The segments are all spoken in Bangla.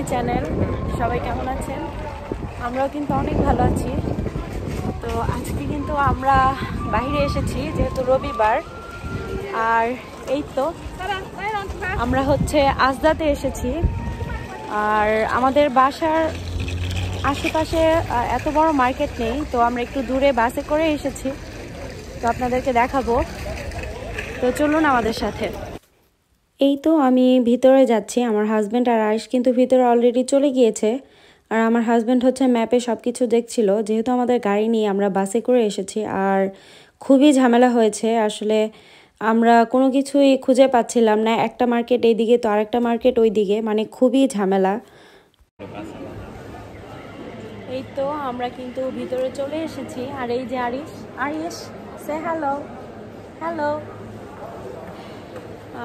মাই চ্যানেল সবাই কেমন আছেন আমরাও কিন্তু অনেক ভালো আছি তো আজকে কিন্তু আমরা বাহিরে এসেছি যেহেতু রবিবার আর এই তো আমরা হচ্ছে আজদাতে এসেছি আর আমাদের বাসার আশেপাশে এত বড় মার্কেট নেই তো আমরা একটু দূরে বাসে করে এসেছি তো আপনাদেরকে দেখাবো তো চলুন আমাদের সাথে এই তো আমি ভিতরে যাচ্ছি আমার হাজব্যান্ড আর আয়স কিন্তু ভিতরে অলরেডি চলে গিয়েছে আর আমার হাজব্যান্ড হচ্ছে ম্যাপে সব কিছু দেখছিল যেহেতু আমাদের গাড়ি নিয়ে আমরা বাসে করে এসেছি আর খুবই ঝামেলা হয়েছে আসলে আমরা কোনো কিছুই খুঁজে পাচ্ছিলাম না একটা মার্কেট এইদিকে তো আরেকটা মার্কেট ওই দিকে মানে খুবই ঝামেলা এই তো আমরা কিন্তু ভিতরে চলে এসেছি আর এই যে আরিস আরিস সে হ্যালো হ্যালো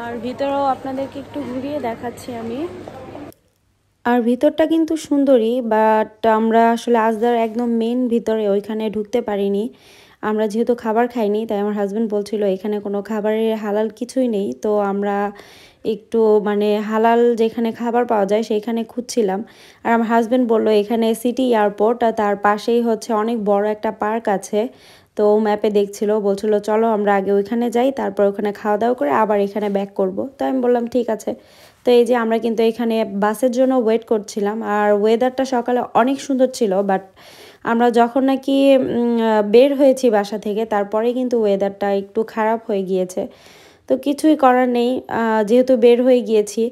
আর ভিতরেও আপনাদেরকে একটু ঘুরিয়ে দেখাচ্ছি আমি আর ভিতরটা কিন্তু সুন্দরই বাট আমরা আসলে আজদার একদম মেন ভিতরে ওইখানে ঢুকতে পারিনি আমরা যেহেতু খাবার খাইনি তাই আমার হাজব্যান্ড বলছিল এখানে কোনো খাবারের হালাল কিছুই নেই তো আমরা একটু মানে হালাল যেখানে খাবার পাওয়া যায় সেইখানে খুঁজছিলাম আর আমার হাজব্যান্ড বলল এখানে সিটি এয়ারপোর্ট আর তার পাশেই হচ্ছে অনেক বড় একটা পার্ক আছে তো ম্যাপে দেখছিল বলছিল চলো আমরা আগে ওইখানে যাই তারপর ওখানে খাওয়া দাওয়া করে আবার এখানে ব্যাক করব তো আমি বললাম ঠিক আছে তো এই যে আমরা কিন্তু এখানে বাসের জন্য ওয়েট করছিলাম আর ওয়েদারটা সকালে অনেক সুন্দর ছিল বাট আমরা যখন নাকি বের হয়েছি বাসা থেকে তারপরে কিন্তু ওয়েদারটা একটু খারাপ হয়ে গিয়েছে তো কিছুই করার নেই যেহেতু বের হয়ে গিয়েছি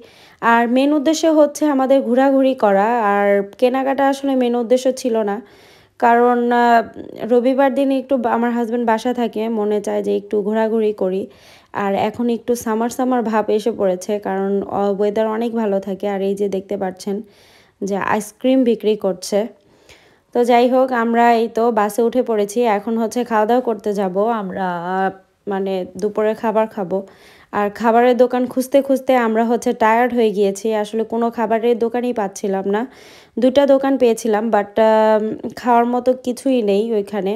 আর মেন উদ্দেশ্য হচ্ছে আমাদের ঘোরাঘুরি করা আর কেনাকাটা আসলে মেন উদ্দেশ্য ছিল না কারণ রবিবার দিন একটু আমার হাজব্যান্ড বাসা থাকে মনে চায় যে একটু ঘোরাঘুরি করি আর এখন একটু সামার সামার ভাব এসে পড়েছে কারণ ওয়েদার অনেক ভালো থাকে আর এই যে দেখতে পাচ্ছেন যে আইসক্রিম বিক্রি করছে তো যাই হোক আমরা এই তো বাসে উঠে পড়েছি এখন হচ্ছে খাওয়া দাওয়া করতে যাব আমরা মানে দুপুরে খাবার খাবো আর খাবারের দোকান খুঁজতে খুঁজতে আমরা হচ্ছে টায়ার্ড হয়ে গিয়েছি আসলে কোনো খাবারের দোকানই পাচ্ছিলাম না দুটা দোকান পেয়েছিলাম বাট um, খাওয়ার মতো কিছুই নেই ওইখানে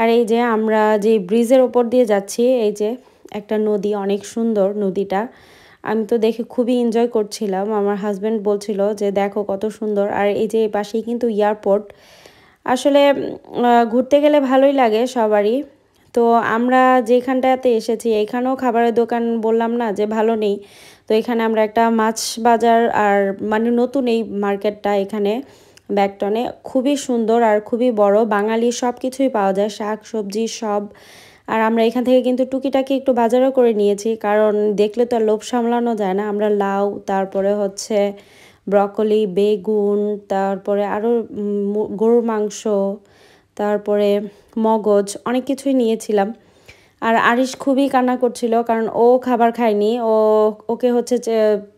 আর এই যে আমরা যে ব্রিজের ওপর দিয়ে যাচ্ছি এই যে একটা নদী অনেক সুন্দর নদীটা আমি তো দেখে খুবই এনজয় করছিলাম আমার হাজব্যান্ড বলছিল যে দেখো কত সুন্দর আর এই যে এই পাশেই কিন্তু এয়ারপোর্ট আসলে ঘুরতে গেলে ভালোই লাগে সবারই তো আমরা যেখানটাতে এসেছি এখানেও খাবারের দোকান বললাম না যে ভালো নেই তো এখানে আমরা একটা মাছ বাজার আর মানে নতুন এই মার্কেটটা এখানে ব্যাকটনে খুবই সুন্দর আর খুবই বড় বাঙালি সব কিছুই পাওয়া যায় শাক সবজি সব আর আমরা এখান থেকে কিন্তু টুকিটাকি একটু বাজারও করে নিয়েছি কারণ দেখলে তো আর লোভ সামলানো যায় না আমরা লাউ তারপরে হচ্ছে ব্রকলি বেগুন তারপরে আরও গরুর মাংস তারপরে মগজ অনেক কিছুই নিয়েছিলাম আর আরিশ খুবই কান্না করছিল কারণ ও খাবার খায়নি ও ওকে হচ্ছে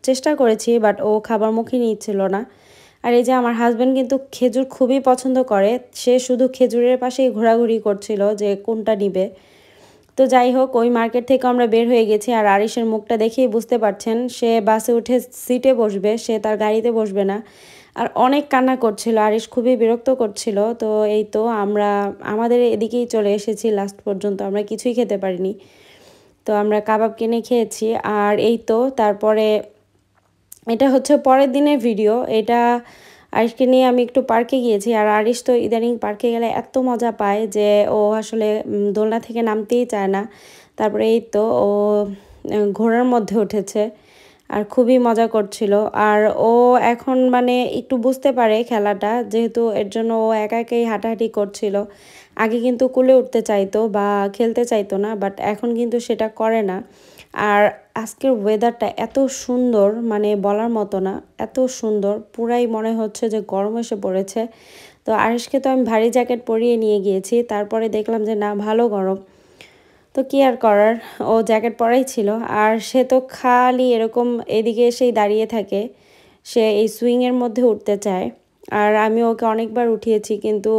চেষ্টা করেছি বাট ও খাবার মুখে নিচ্ছিল না আর এই যে আমার হাজব্যান্ড কিন্তু খেজুর খুবই পছন্দ করে সে শুধু খেজুরের পাশেই ঘোরাঘুরি করছিল যে কোনটা নিবে তো যাই হোক ওই মার্কেট থেকে আমরা বের হয়ে গেছি আর আরিশের মুখটা দেখেই বুঝতে পারছেন সে বাসে উঠে সিটে বসবে সে তার গাড়িতে বসবে না আর অনেক কান্না করছিল আরিশ খুবই বিরক্ত করছিল তো এই তো আমরা আমাদের এদিকেই চলে এসেছি লাস্ট পর্যন্ত আমরা কিছুই খেতে পারিনি তো আমরা কাবাব কিনে খেয়েছি আর এই তো তারপরে এটা হচ্ছে পরের দিনের ভিডিও এটা আরিশকে নিয়ে আমি একটু পার্কে গিয়েছি আর আরিশ তো ইদানিং পার্কে গেলে এত মজা পায় যে ও আসলে দোলনা থেকে নামতেই চায় না তারপরে এই তো ও ঘোড়ার মধ্যে উঠেছে আর খুবই মজা করছিল আর ও এখন মানে একটু বুঝতে পারে খেলাটা যেহেতু এর জন্য ও একা একাই হাঁটাহাঁটি করছিল আগে কিন্তু কুলে উঠতে চাইতো বা খেলতে চাইতো না বাট এখন কিন্তু সেটা করে না আর আজকের ওয়েদারটা এত সুন্দর মানে বলার মতো না এত সুন্দর পুরাই মনে হচ্ছে যে গরম এসে পড়েছে তো আরেশকে তো আমি ভারী জ্যাকেট পরিয়ে নিয়ে গিয়েছি তারপরে দেখলাম যে না ভালো গরম তো কি আর করার ও জ্যাকেট পরাই ছিল আর সে তো খালি এরকম এদিকে এসেই দাঁড়িয়ে থাকে সে এই সুইংয়ের মধ্যে উঠতে চায় আর আমি ওকে অনেকবার উঠিয়েছি কিন্তু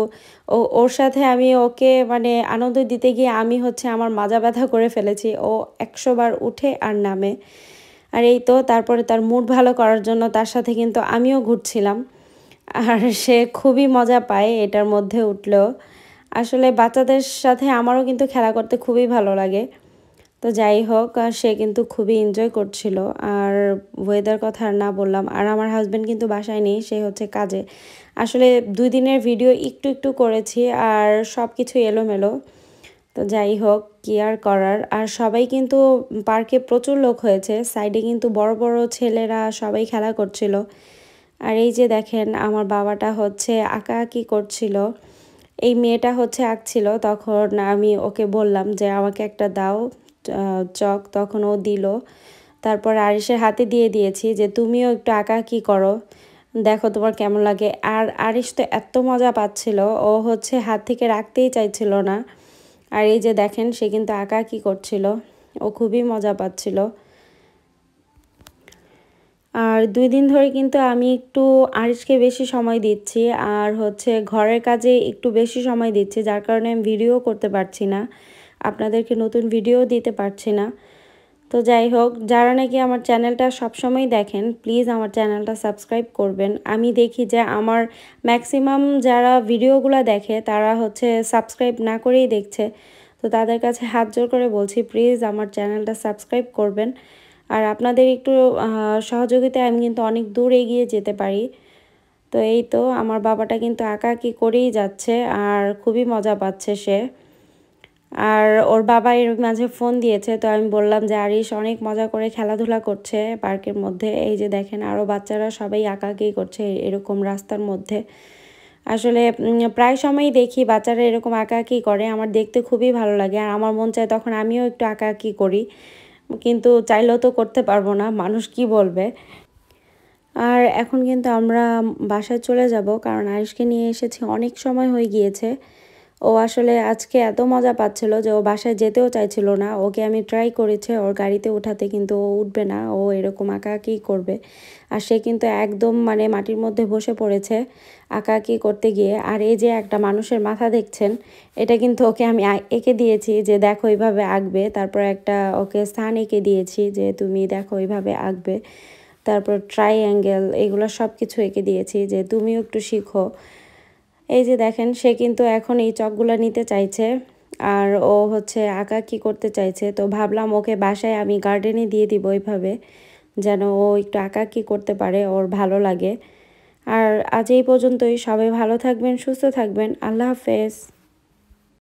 ও ওর সাথে আমি ওকে মানে আনন্দ দিতে গিয়ে আমি হচ্ছে আমার মাজা ব্যথা করে ফেলেছি ও একশোবার উঠে আর নামে আর এই তো তারপরে তার মুড ভালো করার জন্য তার সাথে কিন্তু আমিও ঘুরছিলাম আর সে খুবই মজা পায় এটার মধ্যে উঠলেও আসলে বাচ্চাদের সাথে আমারও কিন্তু খেলা করতে খুবই ভালো লাগে তো যাই হোক সে কিন্তু খুবই এনজয় করছিল আর ওয়েদার কথা আর না বললাম আর আমার হাজব্যান্ড কিন্তু বাসায় নেই সে হচ্ছে কাজে আসলে দুই দিনের ভিডিও একটু একটু করেছি আর সব কিছু এলোমেলো তো যাই হোক কি আর করার আর সবাই কিন্তু পার্কে প্রচুর লোক হয়েছে সাইডে কিন্তু বড় বড় ছেলেরা সবাই খেলা করছিল আর এই যে দেখেন আমার বাবাটা হচ্ছে আঁকা আঁকি করছিল এই মেয়েটা হচ্ছে আঁকছিল তখন আমি ওকে বললাম যে আমাকে একটা দাও চক তখন ও দিল তারপর আরিসের হাতে দিয়ে দিয়েছি যে তুমিও একটু আঁকা কি করো দেখো তোমার কেমন লাগে আর আরিস তো এত মজা পাচ্ছিল ও হচ্ছে হাত থেকে রাখতেই চাইছিল না আর এই যে দেখেন সে কিন্তু আঁকা কি করছিল ও খুবই মজা পাচ্ছিল আর দুই দিন ধরে কিন্তু আমি একটু আরিশকে বেশি সময় দিচ্ছি আর হচ্ছে ঘরের কাজে একটু বেশি সময় দিচ্ছি যার কারণে আমি ভিডিও করতে পারছি না আপনাদেরকে নতুন ভিডিও দিতে পারছি না তো যাই হোক যারা নাকি আমার চ্যানেলটা সবসময় দেখেন প্লিজ আমার চ্যানেলটা সাবস্ক্রাইব করবেন আমি দেখি যে আমার ম্যাক্সিমাম যারা ভিডিওগুলো দেখে তারা হচ্ছে সাবস্ক্রাইব না করেই দেখছে তো তাদের কাছে হাত জোর করে বলছি প্লিজ আমার চ্যানেলটা সাবস্ক্রাইব করবেন আর আপনাদের একটু সহযোগিতায় আমি কিন্তু অনেক দূর এগিয়ে যেতে পারি তো এই তো আমার বাবাটা কিন্তু কি করেই যাচ্ছে আর খুবই মজা পাচ্ছে সে আর ওর বাবা এর মাঝে ফোন দিয়েছে তো আমি বললাম যে আরিস অনেক মজা করে খেলাধুলা করছে পার্কের মধ্যে এই যে দেখেন আরও বাচ্চারা সবাই আঁকাআঁকি করছে এরকম রাস্তার মধ্যে আসলে প্রায় সময়ই দেখি বাচ্চারা এরকম আঁকাআঁকি করে আমার দেখতে খুবই ভালো লাগে আর আমার মন চায় তখন আমিও একটু আঁকাআঁকি করি কিন্তু চাইলেও তো করতে পারবো না মানুষ কি বলবে আর এখন কিন্তু আমরা বাসায় চলে যাব কারণ আয়ুষকে নিয়ে এসেছি অনেক সময় হয়ে গিয়েছে ও আসলে আজকে এত মজা পাচ্ছিল যে ও বাসায় যেতেও চাইছিল না ওকে আমি ট্রাই করেছে ওর গাড়িতে উঠাতে কিন্তু ও উঠবে না ও এরকম আঁকাআঁকি করবে আর সে কিন্তু একদম মানে মাটির মধ্যে বসে পড়েছে আঁকাআঁকি করতে গিয়ে আর এই যে একটা মানুষের মাথা দেখছেন এটা কিন্তু ওকে আমি এঁকে দিয়েছি যে দেখো এইভাবে আঁকবে তারপর একটা ওকে স্থান এঁকে দিয়েছি যে তুমি দেখো এইভাবে আঁকবে তারপর ট্রাই অ্যাঙ্গেল এগুলো সব কিছু এঁকে দিয়েছি যে তুমিও একটু শিখো এই যে দেখেন সে কিন্তু এখন এই চকগুলো নিতে চাইছে আর ও হচ্ছে আঁকা কি করতে চাইছে তো ভাবলাম ওকে বাসায় আমি গার্ডেনে দিয়ে দিব ওইভাবে যেন ও একটু আঁকা কি করতে পারে ওর ভালো লাগে আর আজ এই পর্যন্তই সবাই ভালো থাকবেন সুস্থ থাকবেন আল্লাহ হাফেজ